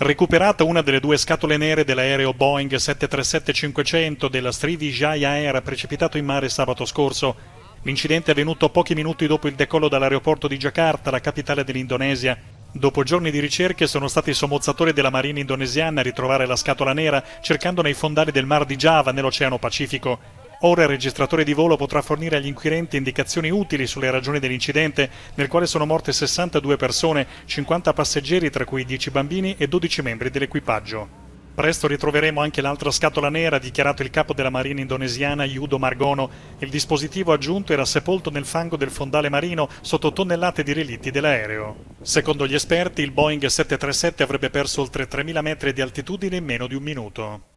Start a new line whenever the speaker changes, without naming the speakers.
Recuperata una delle due scatole nere dell'aereo Boeing 737-500 della Srivijaya Air precipitato in mare sabato scorso. L'incidente è avvenuto pochi minuti dopo il decollo dall'aeroporto di Jakarta, la capitale dell'Indonesia. Dopo giorni di ricerche sono stati i sommozzatori della marina indonesiana a ritrovare la scatola nera cercando nei fondali del Mar di Giava nell'Oceano Pacifico. Ora il registratore di volo potrà fornire agli inquirenti indicazioni utili sulle ragioni dell'incidente, nel quale sono morte 62 persone, 50 passeggeri tra cui 10 bambini e 12 membri dell'equipaggio. Presto ritroveremo anche l'altra scatola nera, ha dichiarato il capo della marina indonesiana Yudo Margono. Il dispositivo aggiunto era sepolto nel fango del fondale marino sotto tonnellate di relitti dell'aereo. Secondo gli esperti, il Boeing 737 avrebbe perso oltre 3.000 metri di altitudine in meno di un minuto.